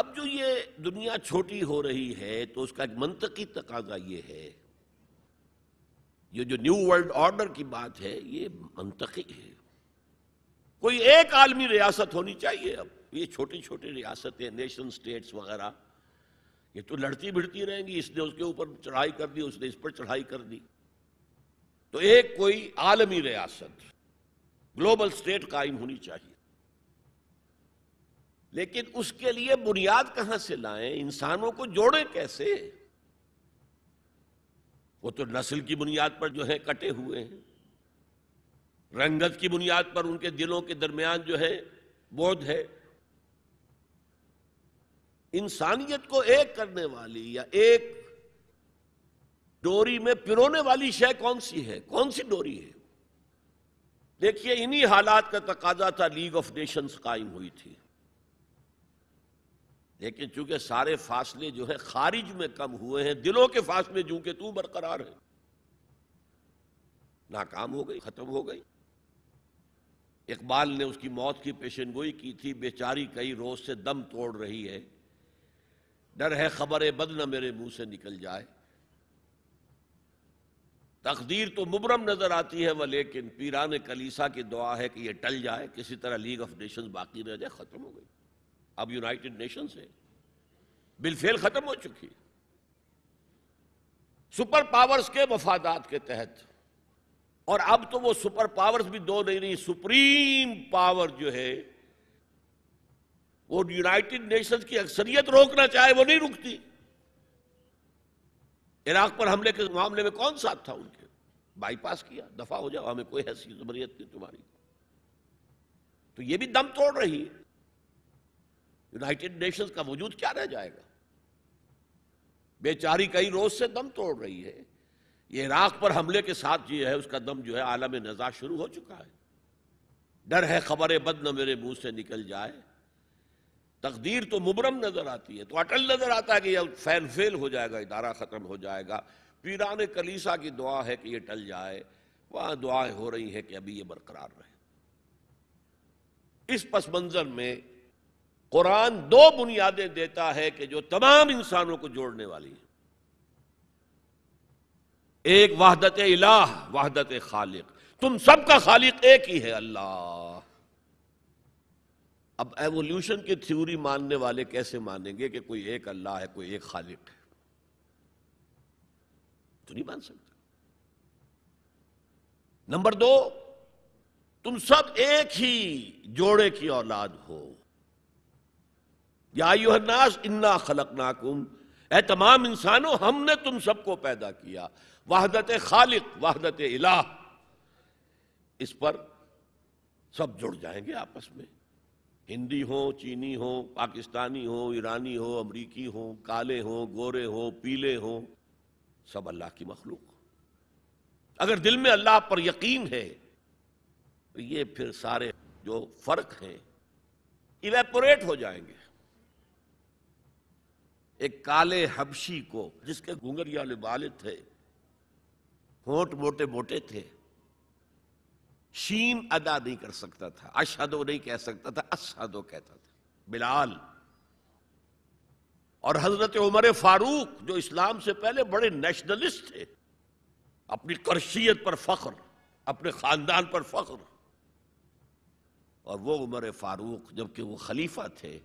अब जो ये दुनिया छोटी हो रही है तो उसका एक मंतकी तकाजा ये है ये जो न्यू वर्ल्ड ऑर्डर की बात है ये मंतकी है कोई एक आलमी रियासत होनी चाहिए अब ये छोटी छोटी रियासतें नेशन स्टेट्स वगैरह ये तो लड़ती भिड़ती रहेंगी इसने उसके ऊपर चढ़ाई कर दी उसने इस पर चढ़ाई कर दी तो एक कोई आलमी रियासत ग्लोबल स्टेट कायम होनी चाहिए लेकिन उसके लिए बुनियाद कहां से लाएं इंसानों को जोड़ें कैसे वो तो नस्ल की बुनियाद पर जो है कटे हुए हैं रंगत की बुनियाद पर उनके दिलों के दरमियान जो है बोध है इंसानियत को एक करने वाली या एक डोरी में पिरोने वाली शय कौन सी है कौन सी डोरी है देखिए इन्हीं हालात का तकाजा था लीग ऑफ नेशंस कायम हुई थी लेकिन चूंकि सारे फासले जो है खारिज में कम हुए हैं दिलों के फासले जू के तू बरकरार है नाकाम हो गई खत्म हो गई इकबाल ने उसकी मौत की पेशन गोई की थी बेचारी कई रोज से दम तोड़ रही है डर है खबर बद न मेरे मुंह से निकल जाए तकदीर तो मुबरम नजर आती है वह लेकिन पीरान कलीसा की दुआ है कि यह टल जाए किसी तरह लीग ऑफ नेशंस बाकी रह जाए खत्म हो गई अब यूनाइटेड नेशन है बिलफेल खत्म हो चुकी है सुपर पावर्स के मफादात के तहत और अब तो वो सुपर पावर्स भी दो नहीं रही सुप्रीम पावर जो है वो यूनाइटेड नेशंस की अक्सरियत रोकना चाहे वो नहीं रुकती इराक पर हमले के मामले में कौन साथ था उनके बाईपास किया दफा हो जाओ हमें कोई हैसी जबरियत नहीं तुम्हारी तो ये भी दम तोड़ रही है यूनाइटेड नेशंस का वजूद क्या रह जाएगा बेचारी कई रोज से दम तोड़ रही है ये इराक पर हमले के साथ जो है उसका दम जो है आलम नजा शुरू हो चुका है डर है खबर बद न मेरे मुंह से निकल जाए तकदीर तो मुबरम नजर आती है तो अटल नजर आता है कि यह फैल फेल हो जाएगा इदारा खत्म हो जाएगा पीरान कलीसा की दुआ है कि यह टल जाए वहां दुआएं हो रही हैं कि अभी ये बरकरार रहे इस पस मंजर में कुरान दो बुनियादें देता है कि जो तमाम इंसानों को जोड़ने वाली है एक वाहदत इलाह वाहदत खालिक तुम सबका खालिक एक ही है अल्लाह अब एवोल्यूशन की थ्योरी मानने वाले कैसे मानेंगे कि कोई एक अल्लाह है कोई एक खालिक है तो नहीं मान सकते नंबर दो तुम सब एक ही जोड़े की औलाद हो यास इन्ना खलक नाकुम ए तमाम इंसानों हमने तुम सबको पैदा किया वाहदत खालिक वाहदत इलाह इस पर सब जुड़ जाएंगे आपस में हिंदी हो चीनी हो पाकिस्तानी हो ईरानी हो अमरीकी हो काले हो गोरे हो पीले हो सब अल्लाह की मखलूक अगर दिल में अल्लाह पर यकीन है तो ये फिर सारे जो फर्क हैं इवेपोरेट हो जाएंगे एक काले हबशी को जिसके घुंगरिया बाले थे होठ मोटे मोटे थे शीन अदा नहीं कर सकता था अशहदो नहीं कह सकता था असहदो कहता था बिलाल और हजरत उमर फारूक जो इस्लाम से पहले बड़े नेशनलिस्ट थे अपनी करशियत पर फख्र अपने खानदान पर फख्र और वो उमर फारूक जबकि वो खलीफा थे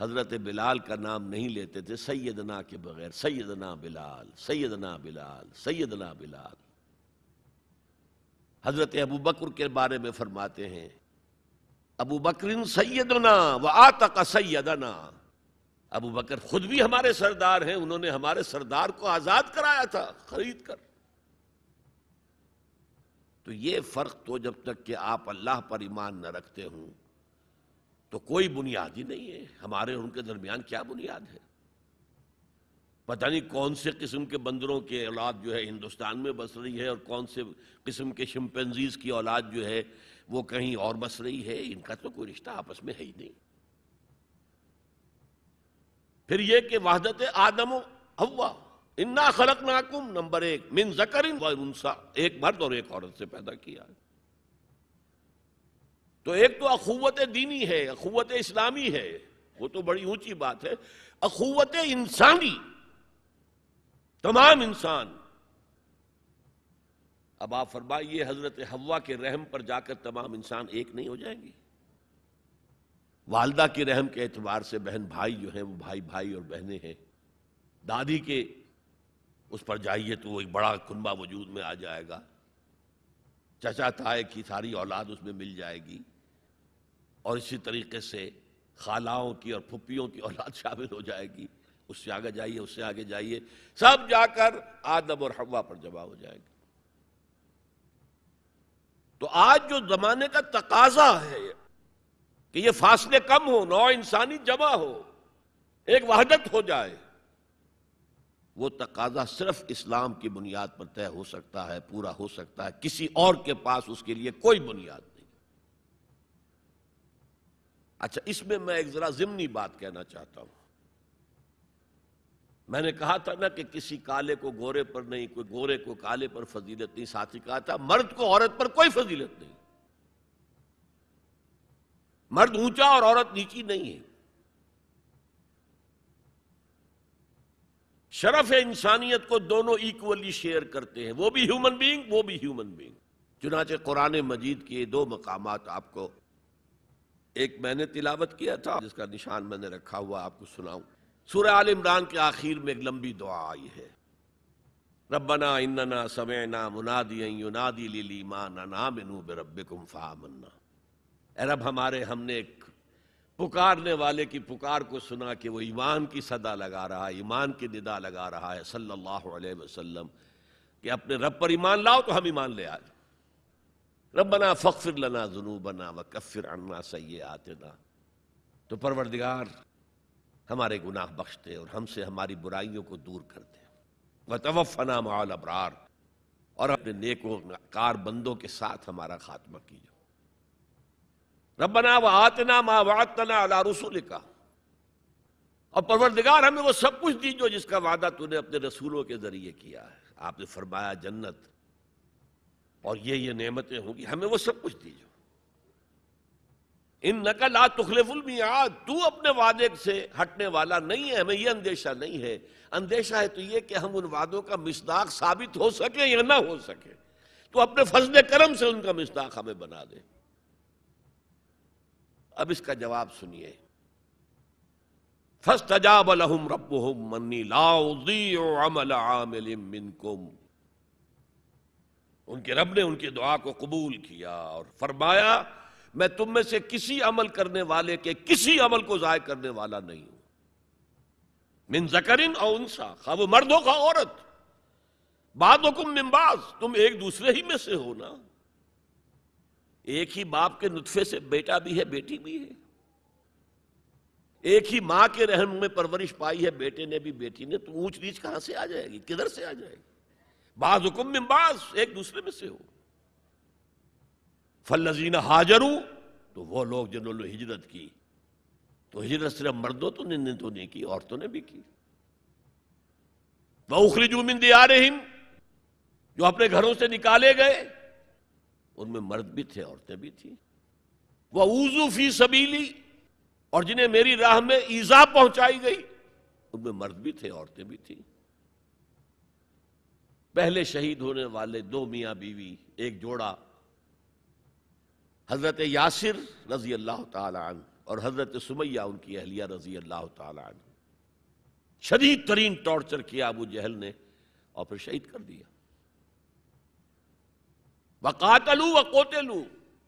हज़रत बिलाल का नाम नहीं लेते थे सैदना के बगैर सैदना बिलाल सैदना बिलाल सैदना बिलाल हज़रत अबू बकर के बारे में फरमाते हैं अबू बकरिन सैदना व आता का सैदना अबू बकर खुद भी हमारे सरदार हैं उन्होंने हमारे सरदार को आज़ाद कराया था खरीद कर तो ये फ़र्क तो जब तक कि आप अल्लाह पर ईमान न रखते हों तो कोई बुनियाद ही नहीं है हमारे और उनके दरमियान क्या बुनियाद है पता नहीं कौन से किस्म के बंदरों के औलाद जो है हिंदुस्तान में बस रही है और कौन से किस्म के शिम्पेंजीज की औलाद जो है वो कहीं और बस रही है इनका तो कोई रिश्ता आपस में है ही नहीं फिर यह कि वहादत आदम हवा इन्ना खलक नाकुम नंबर एक मिन जकर एक मर्द और एक औरत से पैदा किया है तो एक तो अखुवत दीनी है अखुवत इस्लामी है वो तो बड़ी ऊंची बात है अखुवत इंसानी तमाम इंसान अब आप फरमाइए हजरत हवा के रहम पर जाकर तमाम इंसान एक नहीं हो जाएंगे वालदा के रहम के एतबार से बहन भाई जो है वो भाई भाई और बहने हैं दादी के उस पर जाइए तो वो एक बड़ा कुनबा वजूद में आ जाएगा चचा ताए की सारी औलाद उसमें मिल जाएगी और इसी तरीके से खालाओं की और फुप्पियों की औलाद शामिल हो जाएगी उससे आगे जाइए उससे आगे जाइए सब जाकर आदम और हवा पर जमा हो जाएगी तो आज जो जमाने का तकाजा है कि ये फासले कम हो नौ इंसानी जमा हो एक वहादत हो जाए वो तकाजा सिर्फ इस्लाम की बुनियाद पर तय हो सकता है पूरा हो सकता है किसी और के पास उसके लिए कोई बुनियाद अच्छा इसमें मैं एक जरा जिमनी बात कहना चाहता हूं मैंने कहा था ना कि किसी काले को गोरे पर नहीं कोई गोरे को काले पर फजीलत नहीं साथ ही कहा था मर्द को औरत पर कोई फजीलत नहीं मर्द ऊंचा और औरत नीची नहीं है शरफ इंसानियत को दोनों इक्वली शेयर करते हैं वो भी ह्यूमन बीइंग वो भी ह्यूमन बीइंग चुनाचे कुरान मजीद के दो मकामात आपको एक मैंने तिलावत किया था जिसका निशान मैंने रखा हुआ आपको सुनाऊं सूर्य आल इमरान के आखिर में एक लंबी दुआ आई है रबना इन्ना समयना मुनादी युनादी लीमान नामिनू बेरबिकुम फ़ामन्ना अरब हमारे हमने एक पुकारने वाले की पुकार को सुना कि वो ईमान की सदा लगा रहा है ईमान की निदा लगा रहा है सल्लल्लाहु अलैहि वसल्लम कि अपने रब पर ईमान लाओ तो हम ईमान ले आए रबना फ़िर लना जुनूबना व कफ़िर अन्ना सैये आतना तो परवरदिगार हमारे गुनाह बख्शते और हमसे हमारी बुराइयों को दूर करते व तवफ़ना माल अबरार और अपने नेकों कार बंदों के साथ हमारा खात्मा कीजो रबना व आतना मा वातना अला रसूल का और परवरदिगार हमें वो सब कुछ दीजिए जिसका वादा तूने अपने रसूलों के जरिए किया है आपने फरमाया जन्नत और ये ये नेमतें होंगी हमें वो सब कुछ दीजिए इन नकल आ तुखलेफुल मियाद तू अपने वादे से हटने वाला नहीं है हमें यह अंदेशा नहीं है अंदेशा है तो ये कि हम उन वादों का मिसदाक साबित हो सके या ना हो सके तो अपने फजल करम से उनका मिसदाक हमें बना दे अब इसका जवाब सुनिए फस्तजाब लहुम रब मन्नी लाउदी अमल आमिल मिनकुम उनके रब ने उनकी दुआ को कबूल किया और फरमाया मैं तुम में से किसी अमल करने वाले के किसी अमल को ज़ाय करने वाला नहीं हूं मिन जकरिन और उनसा खा वो मर्द हो खा औरत बादों मिम्बाज तुम एक दूसरे ही में से हो ना एक ही बाप के नुतफे से बेटा भी है बेटी भी है एक ही मां के रहन में परवरिश पाई है बेटे ने भी बेटी ने तो ऊंच नीच कहां से आ जाएगी किधर से आ जाएगी बाज हुकुम में बाज एक दूसरे में से हो हाजर हाजरू तो वो लोग जिन्होंने हिजरत की तो हिजरत सिर्फ मर्दों तो ने तो नहीं की औरतों ने भी की वह उखली जुमिंदी आ रही जो अपने घरों से निकाले गए उनमें मर्द भी थे औरतें भी थी वह ऊजू फी सबीली और जिन्हें मेरी राह में ईजा पहुंचाई गई उनमें मर्द भी थे औरतें भी थी पहले शहीद होने वाले दो मियाँ बीवी एक जोड़ा हजरत यासिर रजी अल्लाह तन और हजरत सुमैया उनकी अहलिया रजी अल्लाह तन शदीद तरीन टॉर्चर किया अबू जहल ने और फिर शहीद कर दिया वकातलू व कोतेलू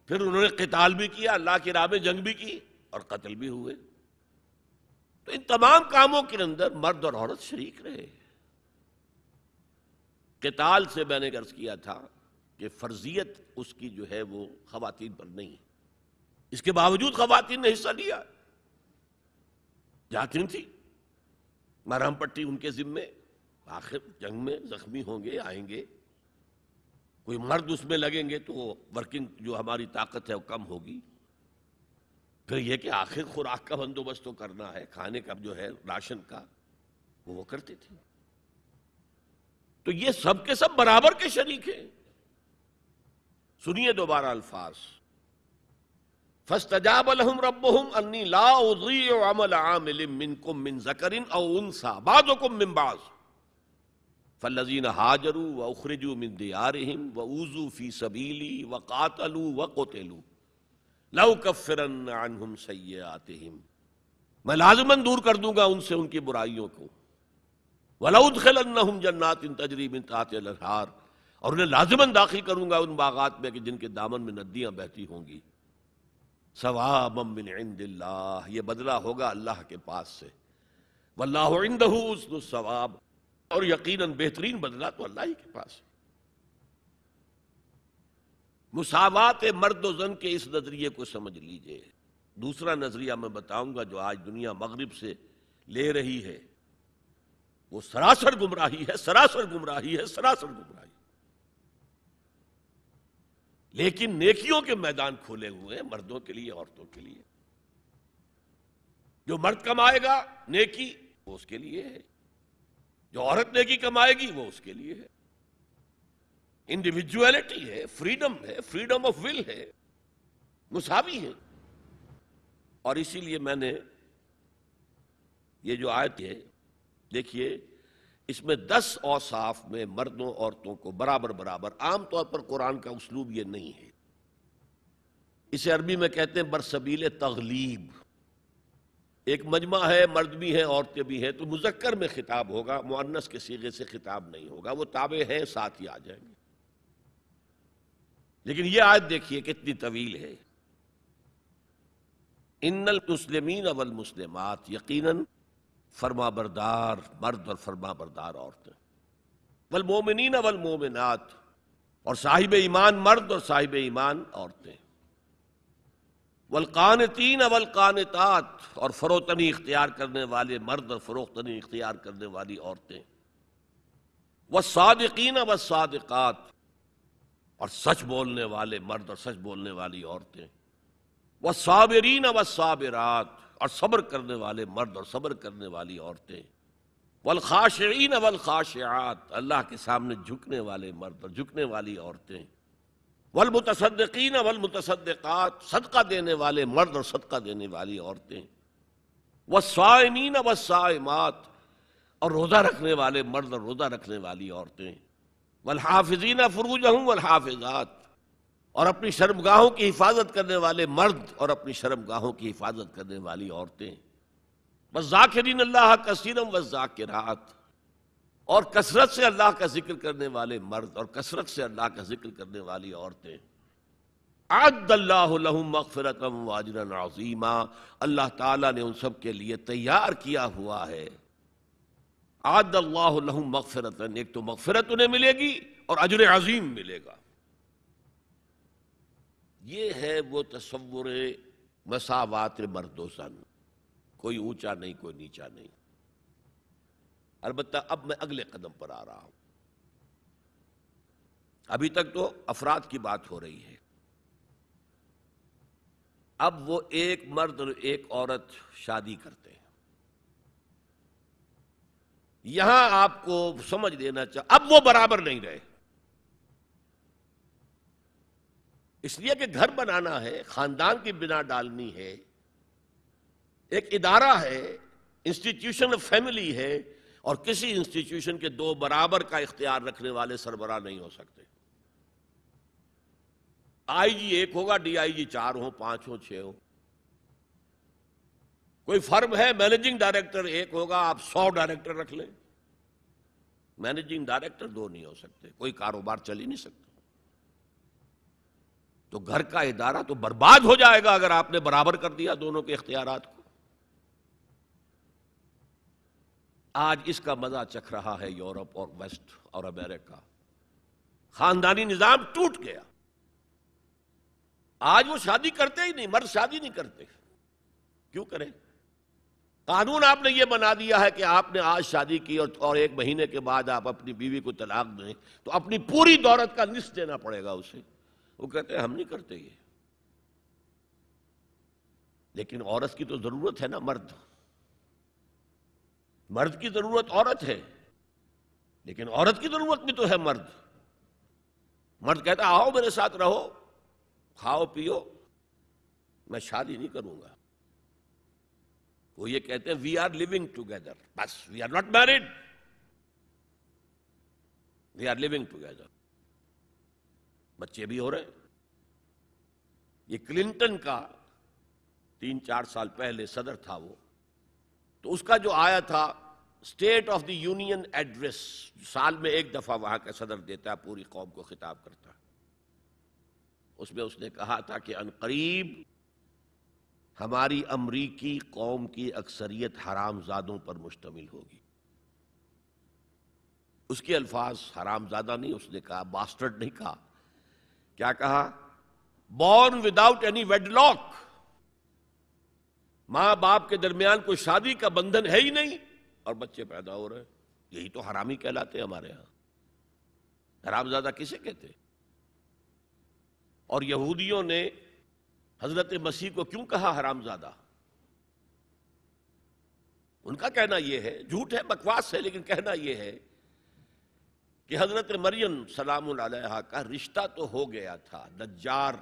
फिर उन्होंने कताल भी किया अल्लाह की राह में जंग भी की और कत्ल भी हुए तो इन तमाम कामों के अंदर मर्द और औरत शरीक रहे किताल से मैंने गर्ज किया था कि फर्जियत उसकी जो है वो खातन पर नहीं है इसके बावजूद खातन ने हिस्सा लिया जाती थी मरहम पट्टी उनके जिम्मे आखिर जंग में जख्मी होंगे आएंगे कोई मर्द उसमें लगेंगे तो वर्किंग जो हमारी ताकत है वो कम होगी फिर यह कि आखिर खुराक का बंदोबस्त तो करना है खाने का जो है राशन का वो वो करते थे तो ये सब के सब बराबर के शरीक हैं सुनिए दोबारा अल्फाज फस्तजाब अलहम रब अन्नी लाउल अमल आमिल मिनकुम मिन जकरिन औनसा मिन बाज फलजीन हाजरू व उखरजू मिन दियारहिम व ऊजू फी सबीली व कातलू व कोतेलू लव कफ़िरन अनहुम सैयातिहिम मैं लाजमन दूर कर दूंगा उनसे उनकी बुराइयों को वलाउद खलम जन्नात इन तजरीब इन अलहार और उन्हें लाजमन दाखिल करूंगा उन बागात में कि जिनके दामन में नदियां बहती होंगी सवाबमिन ये बदला होगा अल्लाह के पास से वल्लाहदूसवाब और यकीनन बेहतरीन बदला तो अल्लाह ही के पास है मुसावात मर्द जन के इस नजरिए को समझ लीजिए दूसरा नजरिया मैं बताऊंगा जो आज दुनिया मगरब से ले रही है वो सरासर गुमराही है सरासर गुमराही है सरासर गुमराही लेकिन नेकियों के मैदान खोले हुए हैं मर्दों के लिए औरतों के लिए जो मर्द कमाएगा नेकी वो उसके लिए है जो औरत नेकी कमाएगी वो उसके लिए है इंडिविजुअलिटी है फ्रीडम है फ्रीडम ऑफ विल है मुसावी है और इसीलिए मैंने ये जो आयत है देखिए इसमें दस औसाफ में मर्दों औरतों को बराबर बराबर आमतौर पर कुरान का उसलूब ये नहीं है इसे अरबी में कहते हैं बरसबील तगलीब एक मजमा है मर्द भी हैं औरतें भी हैं तो मुजक्कर में खिताब होगा मुअन्नस के सीगे से खिताब नहीं होगा वो ताबे हैं साथ ही आ जाएंगे लेकिन ये आज देखिए कितनी तवील है इन्नल मुस्लिमीन अवल मुस्लिमात यकीनन फरमा बरदार मर्द और फरमा बरदार औरतें वल मोमिन वल मोमिनत और साहिब ईमान मर्द और साहिब ईमान औरतें वल तीन अवल कानतात और फरोतनी इख्तियार करने वाले मर्द और फरोख्तनी इख्तियार करने वाली औरतें व सादकिन व सादकात और सच बोलने वाले मर्द और सच बोलने वाली औरतें व साबरीन व साबरात और सब्र करने वाले मर्द और सब्र करने वाली औरतें वलखाशीन वलखाशियात अल्लाह के सामने झुकने वाले मर्द और झुकने वाली औरतें वल मुतसदीन वल सदका देने वाले मर्द और सदका देने वाली औरतें व सायमीन व सायमात और रोज़ा रखने वाले मर्द और रोज़ा रखने वाली औरतें वल हाफिजीन फ़रूज हूँ वल हाफिज़ात और अपनी शर्मगाहों की हिफाजत करने वाले मर्द और अपनी शर्मगाहों की हिफाजत करने वाली औरतें बस जाकिरीन अल्लाह कसीरम व जाकिरात और कसरत से अल्लाह का जिक्र करने वाले मर्द और कसरत से अल्लाह का जिक्र करने वाली औरतें आदल्लाफ़रत अल्लाह ताला ने उन सब के लिए तैयार किया हुआ है आदल्लाफ़रत एक तो मगफरत उन्हें मिलेगी और अजर अजीम मिलेगा ये है वो तस्वुर मसावात मर्दोसन कोई ऊंचा नहीं कोई नीचा नहीं अलबत् अब मैं अगले कदम पर आ रहा हूं अभी तक तो अफराद की बात हो रही है अब वो एक मर्द और एक औरत शादी करते हैं यहां आपको समझ देना चाह अब वो बराबर नहीं रहे इसलिए कि घर बनाना है खानदान की बिना डालनी है एक इदारा है इंस्टीट्यूशन ऑफ फैमिली है और किसी इंस्टीट्यूशन के दो बराबर का इख्तियार रखने वाले सरबरा नहीं हो सकते आईजी एक होगा डीआईजी चार हो पांच हो छह हो कोई फर्म है मैनेजिंग डायरेक्टर एक होगा आप सौ डायरेक्टर रख लें मैनेजिंग डायरेक्टर दो नहीं हो सकते कोई कारोबार चल ही नहीं सकता तो घर का इदारा तो बर्बाद हो जाएगा अगर आपने बराबर कर दिया दोनों के इख्तियार को आज इसका मजा चख रहा है यूरोप और वेस्ट और अमेरिका खानदानी निजाम टूट गया आज वो शादी करते ही नहीं मर्द शादी नहीं करते क्यों करें कानून आपने ये बना दिया है कि आपने आज शादी की और, और एक महीने के बाद आप अपनी बीवी को तलाक दें तो अपनी पूरी दौलत का निश्च देना पड़ेगा उसे वो कहते हम नहीं करते ये लेकिन औरत की तो जरूरत है ना मर्द मर्द की जरूरत औरत है लेकिन औरत की जरूरत भी तो है मर्द मर्द कहता आओ मेरे साथ रहो खाओ पियो मैं शादी नहीं करूंगा वो ये कहते हैं वी आर लिविंग टुगेदर बस we are not married we are living together बच्चे भी हो रहे ये क्लिंटन का तीन चार साल पहले सदर था वो तो उसका जो आया था state of the union address साल में एक दफा वहां का सदर देता है पूरी कौम को खिताब करता है उसमें उसने कहा था कि अनकरीब हमारी अमरीकी कौम की अक्सरियत हरामजादों पर मुश्तमिल होगी उसके अल्फाज हरामजादा नहीं उसने कहा बास्टर्ड नहीं कहा क्या कहा बॉर्न विदाउट एनी वेडलॉक मां बाप के दरमियान कोई शादी का बंधन है ही नहीं और बच्चे पैदा हो रहे यही तो हरामी कहलाते हैं हमारे यहां हरामजादा किसे कहते और यहूदियों ने हजरत मसीह को क्यों कहा हरामजादा उनका कहना यह है झूठ है बकवास है लेकिन कहना यह है कि हजरत मरियम सलाम का रिश्ता तो हो गया था नज्जार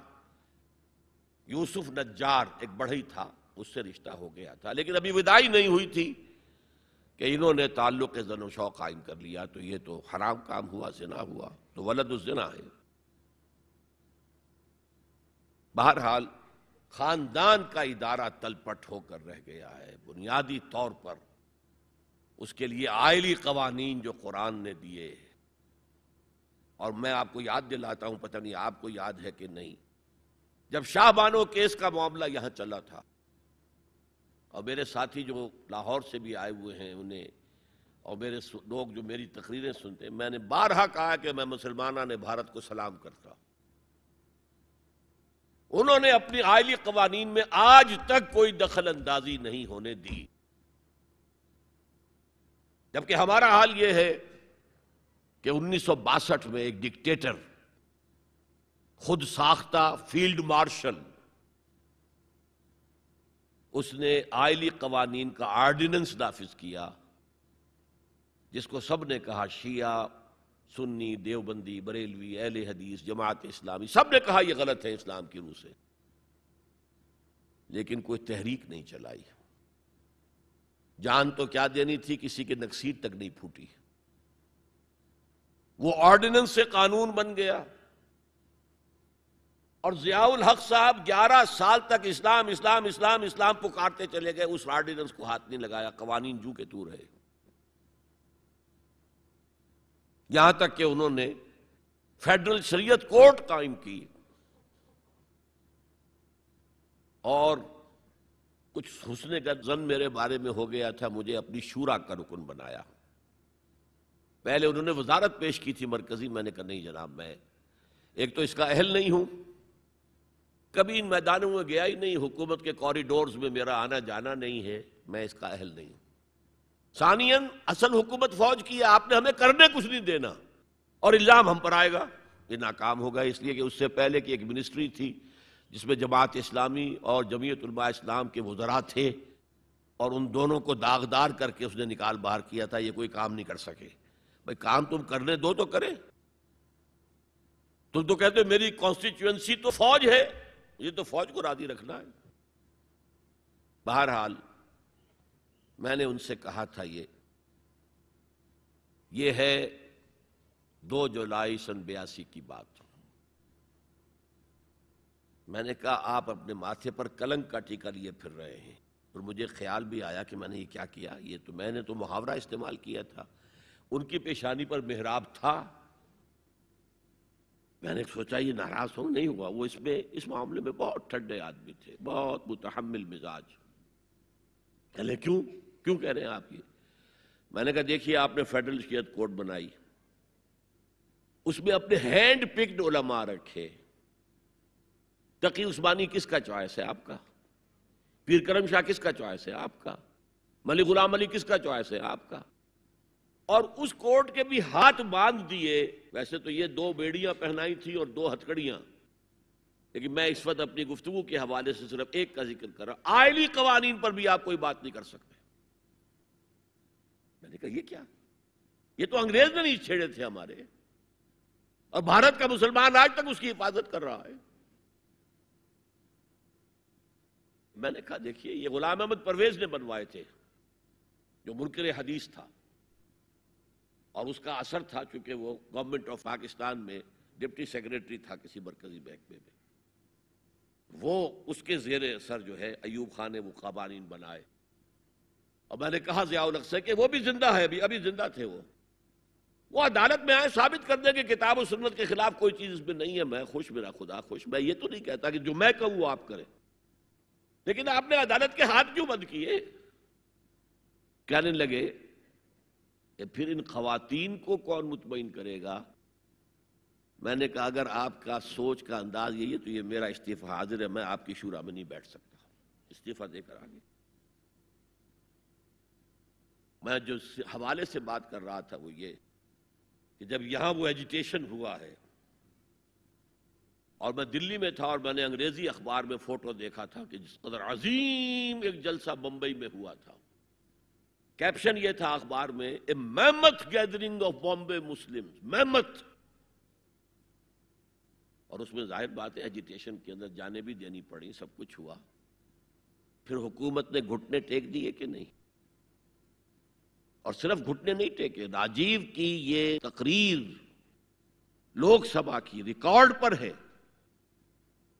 यूसुफ नज्जार एक बढ़ई था उससे रिश्ता हो गया था लेकिन अभी विदाई नहीं हुई थी कि इन्होंने ताल्लुक जन शौक कायम कर लिया तो ये तो हराम काम हुआ जना हुआ तो वलद उस जना है बहरहाल खानदान का इदारा तलपट होकर रह गया है बुनियादी तौर पर उसके लिए आयली कवानीन जो कुरान ने दिए हैं और मैं आपको याद दिलाता हूं पता नहीं आपको याद है कि नहीं जब शाहबानो केस का मामला यहां चला था और मेरे साथी जो लाहौर से भी आए हुए हैं उन्हें और मेरे लोग जो मेरी तकरीरें सुनते हैं मैंने बारहा कहा कि मैं मुसलमाना ने भारत को सलाम करता उन्होंने अपनी आयली कवानीन में आज तक कोई दखल अंदाजी नहीं होने दी जबकि हमारा हाल यह है कि उन्नीस में एक डिक्टेटर खुद साख्ता फील्ड मार्शल उसने आयली कवानीन का आर्डिनेंस नाफिज किया जिसको सब ने कहा शिया सुन्नी देवबंदी बरेलवी अहल हदीस जमात इस्लामी सब ने कहा यह गलत है इस्लाम की रूह से लेकिन कोई तहरीक नहीं चलाई जान तो क्या देनी थी किसी के नक्सीर तक नहीं फूटी वो ऑर्डिनेंस से कानून बन गया और जियाउल हक साहब 11 साल तक इस्लाम इस्लाम इस्लाम इस्लाम पुकारते चले गए उस ऑर्डिनेंस को हाथ नहीं लगाया कवानीन जू के तू रहे यहां तक कि उन्होंने फेडरल शरीयत कोर्ट कायम की और कुछ हुसने का जन मेरे बारे में हो गया था मुझे अपनी शूरा का रुकन बनाया पहले उन्होंने वजारत पेश की थी मरकजी मैंने कहा नहीं जनाब मैं एक तो इसका अहल नहीं हूं कभी इन मैदानों में गया ही नहीं हुकूमत के कॉरिडोर्स में मेरा आना जाना नहीं है मैं इसका अहल नहीं हूं सानियन असल हुकूमत फौज की है आपने हमें करने कुछ नहीं देना और इल्ज़ाम हम पर आएगा ये नाकाम होगा इसलिए कि उससे पहले की एक मिनिस्ट्री थी जिसमें जमात इस्लामी और जमीयत इस्लाम के वजरा थे और उन दोनों को दागदार करके उसने निकाल बाहर किया था ये कोई काम नहीं कर सके भाई काम तुम करने दो तो करे तुम तो कहते हो मेरी कॉन्स्टिट्यूएंसी तो फौज है मुझे तो फौज को राजी रखना है बहरहाल मैंने उनसे कहा था ये ये है दो जुलाई सन बयासी की बात मैंने कहा आप अपने माथे पर कलंक का टीका लिए फिर रहे हैं और मुझे ख्याल भी आया कि मैंने ये क्या किया ये तो मैंने तो मुहावरा इस्तेमाल किया था उनकी पेशानी पर मेहराब था मैंने सोचा ये नाराज हो तो नहीं हुआ वो इसमें इस मामले में बहुत ठंडे आदमी थे बहुत मुतहमल मिजाज कहले क्यों क्यों कह रहे हैं आप ये मैंने कहा देखिए आपने फेडरल शेयर कोर्ट बनाई उसमें अपने हैंड पिक्ड ओलमा रखे तकी उस्मानी किसका चॉइस है आपका पीर करम शाह किसका चॉइस है आपका मलिक गुलाम अली किसका चॉइस है आपका और उस कोट के भी हाथ बांध दिए वैसे तो ये दो बेड़ियां पहनाई थी और दो हथकड़ियां लेकिन मैं इस वक्त अपनी गुफ्तु के हवाले से सिर्फ एक का जिक्र कर रहा हूं आयली कवानीन पर भी आप कोई बात नहीं कर सकते मैंने कहा ये क्या ये तो अंग्रेज ने नहीं छेड़े थे हमारे और भारत का मुसलमान आज तक उसकी हिफाजत कर रहा है मैंने कहा देखिए ये गुलाम अहमद परवेज ने बनवाए थे जो मुर्कर हदीस था और उसका असर था चूंकि वो गवर्नमेंट ऑफ पाकिस्तान में डिप्टी सेक्रेटरी था किसी मरकजी बैंक में भी वो उसके जेर असर जो है अयूब खान ने वो कवानीन बनाए और मैंने कहा जियाउल अक्सर के वो भी जिंदा है अभी अभी जिंदा थे वो वो अदालत में आए साबित कर दे कि किताब और सुन्नत के खिलाफ कोई चीज़ इसमें नहीं है मैं खुश मेरा खुदा खुश मैं ये तो नहीं कहता कि जो मैं कहूँ आप करें लेकिन आपने अदालत के हाथ क्यों बंद किए कहने लगे कि फिर इन खातन को कौन मुतमिन करेगा मैंने कहा अगर आपका सोच का अंदाज यही है तो ये मेरा इस्तीफा हाजिर है मैं आपकी शुरा में नहीं बैठ सकता इस्तीफा देकर आगे मैं जो हवाले से बात कर रहा था वो ये कि जब यहां वो एजिटेशन हुआ है और मैं दिल्ली में था और मैंने अंग्रेजी अखबार में फोटो देखा था कि जिस कदर अजीम एक जलसा बम्बई में हुआ था कैप्शन ये था अखबार में a mammoth gathering of Bombay Muslim mammoth और उसमें जाहिर बात है एजिटेशन के अंदर जाने भी देनी पड़ी सब कुछ हुआ फिर हुकूमत ने घुटने टेक दिए कि नहीं और सिर्फ घुटने नहीं टेके राजीव की ये तकरीर लोकसभा की रिकॉर्ड पर है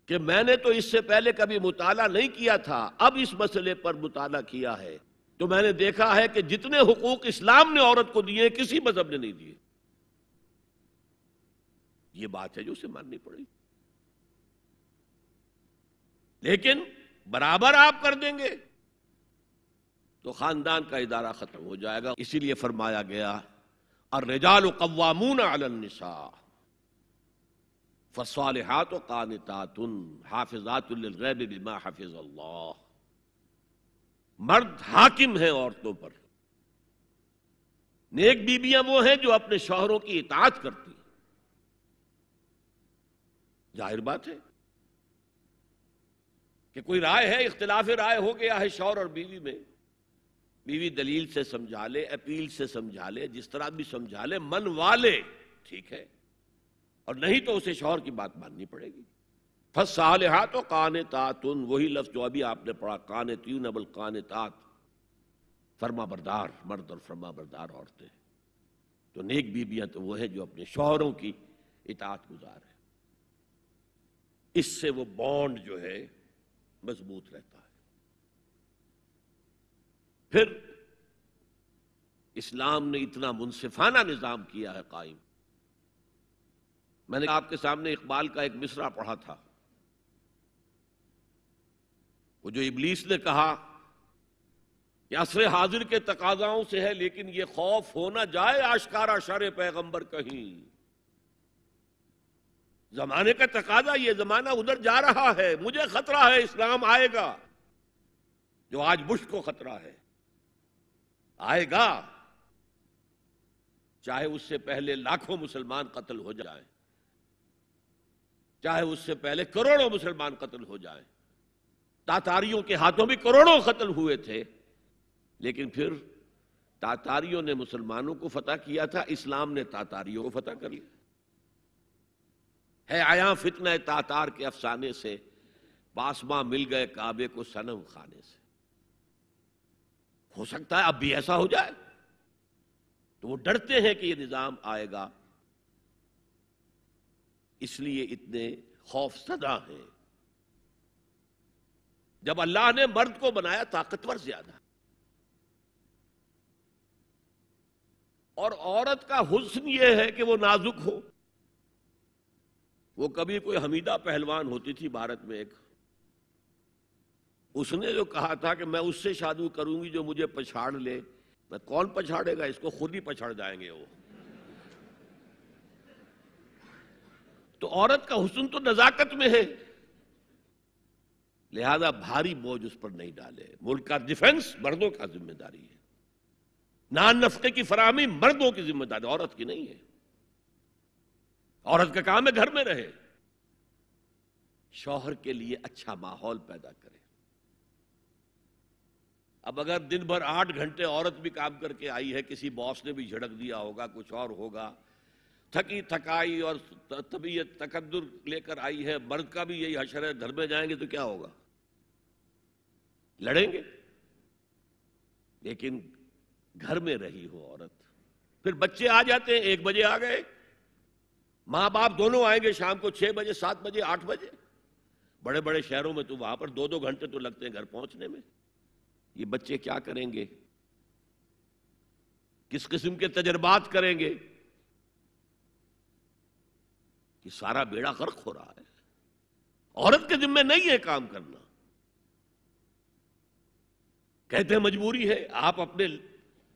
कि मैंने तो इससे पहले कभी मुताला नहीं किया था अब इस मसले पर मुताला किया है तो मैंने देखा है कि जितने हुकूक इस्लाम ने औरत को दिए किसी मजहब ने नहीं दिए ये बात है जो उसे माननी पड़ेगी लेकिन बराबर आप कर देंगे तो खानदान का इदारा खत्म हो जाएगा इसीलिए फरमाया गया और रिजाल कवामून अलनिसा फसवाल हाथ कानता हाफिजात बिमा हाफिज अल्लाह मर्द हाकिम है औरतों पर नेक बीबियां वो हैं जो अपने शोहरों की इतात करती हैं जाहिर बात है कि कोई राय है इख्तलाफ राय हो गया है शौहर और बीवी में बीवी दलील से समझा ले अपील से समझा ले जिस तरह भी समझा ले मन वाले ठीक है और नहीं तो उसे शौहर की बात माननी पड़ेगी फसालहात तो कान तातुन वही लफ्ज जो अभी आपने पढ़ा कान त्यून अबल कान तात फर्मा बरदार मर्द और फर्मा बरदार औरतें तो नेक बीबियां तो वो हैं जो अपने शोहरों की इतात गुजार है इससे वो बॉन्ड जो है मजबूत रहता है फिर इस्लाम ने इतना मुनसिफाना निज़ाम किया है कायम मैंने आपके सामने इकबाल का एक मिसरा पढ़ा था वो जो इबलीस ने कहा असर हाजिर के तकाजाओं से है लेकिन ये खौफ होना जाए आशकार आशार पैगंबर कहीं जमाने का तकाजा ये जमाना उधर जा रहा है मुझे खतरा है इस्लाम आएगा जो आज बुश को खतरा है आएगा चाहे उससे पहले लाखों मुसलमान कत्ल हो जाए चाहे उससे पहले करोड़ों मुसलमान कत्ल हो जाए तातारियों के हाथों भी करोड़ों कत्ल हुए थे लेकिन फिर तातारियों ने मुसलमानों को फतह किया था इस्लाम ने तातारियों को फतह कर लिया है आया फितना तातार के अफसाने से पासमा मिल गए काबे को सनम खाने से हो सकता है अब भी ऐसा हो जाए तो वो डरते हैं कि ये निजाम आएगा इसलिए इतने खौफसदा हैं जब अल्लाह ने मर्द को बनाया ताकतवर ज्यादा और औरत का हुस्न यह है कि वो नाजुक हो वो कभी कोई हमीदा पहलवान होती थी भारत में एक उसने जो कहा था कि मैं उससे शादी करूंगी जो मुझे पछाड़ ले मैं कौन पछाड़ेगा इसको खुद ही पछाड़ जाएंगे वो तो औरत का हुस्न तो नजाकत में है लिहाजा भारी बोझ उस पर नहीं डाले मुल्क का डिफेंस मर्दों का जिम्मेदारी है नान नफके की फरहमी मर्दों की जिम्मेदारी औरत की नहीं है औरत का काम है घर में रहे शौहर के लिए अच्छा माहौल पैदा करें अब अगर दिन भर आठ घंटे औरत भी काम करके आई है किसी बॉस ने भी झड़क दिया होगा कुछ और होगा थकी थकाई और तबीयत तकद्दुर लेकर आई है मर्द का भी यही हशर है घर में जाएंगे तो क्या होगा लड़ेंगे लेकिन घर में रही हो औरत फिर बच्चे आ जाते हैं एक बजे आ गए माँ बाप दोनों आएंगे शाम को छह बजे सात बजे आठ बजे बड़े बड़े शहरों में तो वहां पर दो दो घंटे तो लगते हैं घर पहुंचने में ये बच्चे क्या करेंगे किस किस्म के तजर्बात करेंगे ये सारा बेड़ा गर्क हो रहा है औरत के जिम्मे नहीं है काम करना कहते हैं मजबूरी है आप अपने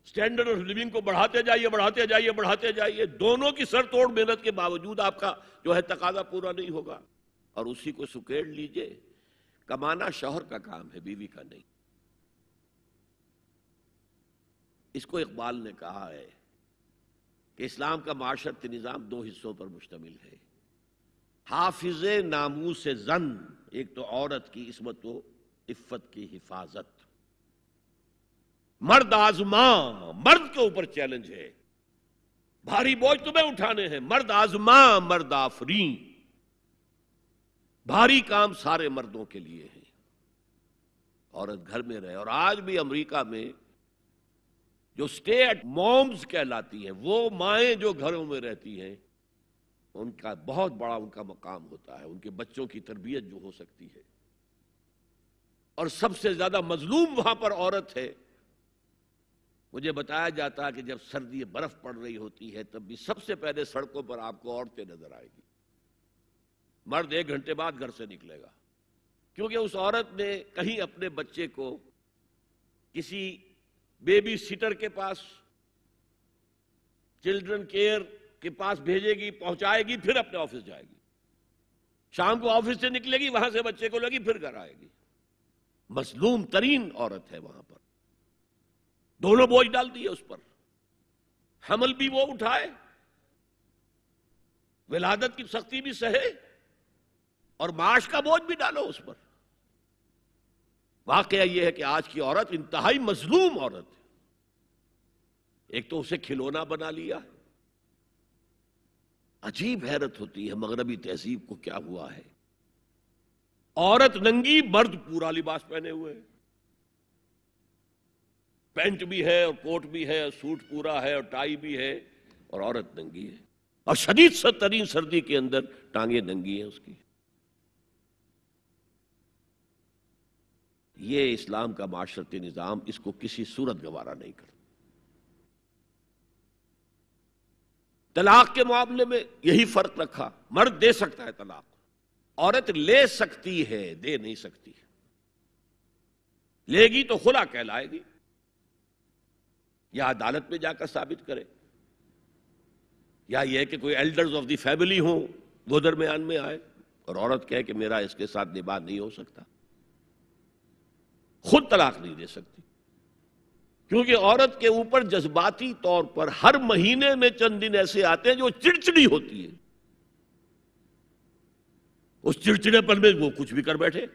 स्टैंडर्ड ऑफ लिविंग को बढ़ाते जाइए बढ़ाते जाइए बढ़ाते जाइए दोनों की सर तोड़ मेहनत के बावजूद आपका जो है तकाजा पूरा नहीं होगा और उसी को सुकेड़ लीजिए कमाना शौहर का काम है बीवी का नहीं इसको इकबाल ने कहा है कि इस्लाम का माशरती निज़ाम दो हिस्सों पर मुश्तमिल है हाफिज नामू से जन एक तो औरत की इसमत व इफ्फत की हिफाजत मर्द आजमा मर्द के ऊपर चैलेंज है भारी बोझ तुम्हें उठाने हैं मर्द आजमा मर्द आफरी भारी काम सारे मर्दों के लिए है औरत घर में रहे और आज भी अमेरिका में जो स्टे एट मॉम्स कहलाती है वो माए जो घरों में रहती हैं उनका बहुत बड़ा उनका मकाम होता है उनके बच्चों की तरबियत जो हो सकती है और सबसे ज्यादा मजलूम वहां पर औरत है मुझे बताया जाता है कि जब सर्दी बर्फ पड़ रही होती है तब भी सबसे पहले सड़कों पर आपको औरतें नजर आएगी मर्द एक घंटे बाद घर से निकलेगा क्योंकि उस औरत ने कहीं अपने बच्चे को किसी बेबी सीटर के पास चिल्ड्रन केयर के पास भेजेगी पहुंचाएगी फिर अपने ऑफिस जाएगी शाम को ऑफिस से निकलेगी वहां से बच्चे को लगी फिर घर आएगी मजलूम तरीन औरत है वहां पर दोनों बोझ डाल दिए उस पर हमल भी वो उठाए विलादत की सख्ती भी सहे और माश का बोझ भी डालो उस पर वाकया यह है कि आज की औरत इंतहाई मजलूम औरत है एक तो उसे खिलौना बना लिया है अजीब हैरत होती है मगरबी तहजीब को क्या हुआ है औरत नंगी मर्द पूरा लिबास पहने हुए है पैंट भी है और कोट भी है और सूट पूरा है और टाई भी है और औरत नंगी है और शदीद से तरीन सर्दी के अंदर टांगे नंगी है उसकी ये इस्लाम का माशरती निज़ाम इसको किसी सूरत गवारा नहीं करता तलाक के मामले में यही फर्क रखा मर्द दे सकता है तलाक औरत ले सकती है दे नहीं सकती लेगी तो खुला कहलाएगी या अदालत में जाकर साबित करे या यह कि कोई एल्डर्स ऑफ द फैमिली हो वो दरमियान में आए और औरत कहे कि मेरा इसके साथ निभा नहीं हो सकता खुद तलाक नहीं दे सकती क्योंकि औरत के ऊपर जज्बाती तौर पर हर महीने में चंद दिन ऐसे आते हैं जो चिड़चिड़ी होती है उस चिड़चिड़ेपन में वो कुछ भी कर बैठे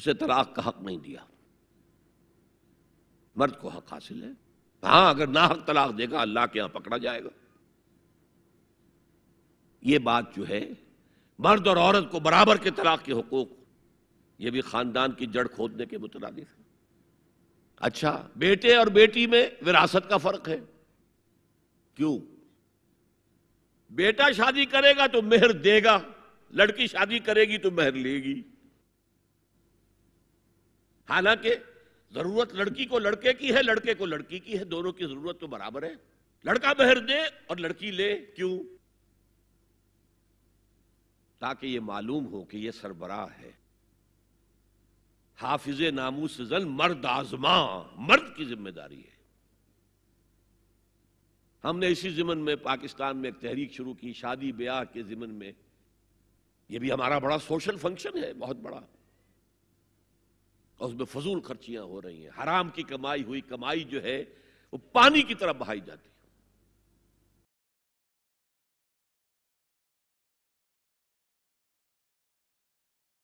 उसे तलाक का हक नहीं दिया मर्द को हक हासिल है हां अगर ना हक तलाक देगा अल्लाह के यहां पकड़ा जाएगा ये बात जो है मर्द और औरत को बराबर के तलाक के हकूक ये भी खानदान की जड़ खोदने के मुतरद है अच्छा बेटे और बेटी में विरासत का फर्क है क्यों बेटा शादी करेगा तो मेहर देगा लड़की शादी करेगी तो मेहर लेगी हालांकि जरूरत लड़की को लड़के की है लड़के को लड़की की है दोनों की जरूरत तो बराबर है लड़का मेहर दे और लड़की ले क्यों ताकि ये मालूम हो कि ये सरबराह है हाफिज नामूस जन मर्द आजमा मर्द की जिम्मेदारी है हमने इसी जिमन में पाकिस्तान में एक तहरीक शुरू की शादी ब्याह के जिमन में यह भी हमारा बड़ा सोशल फंक्शन है बहुत बड़ा और उसमें फजूल खर्चियां हो रही हैं हराम की कमाई हुई कमाई जो है वो पानी की तरफ बहाई जाती है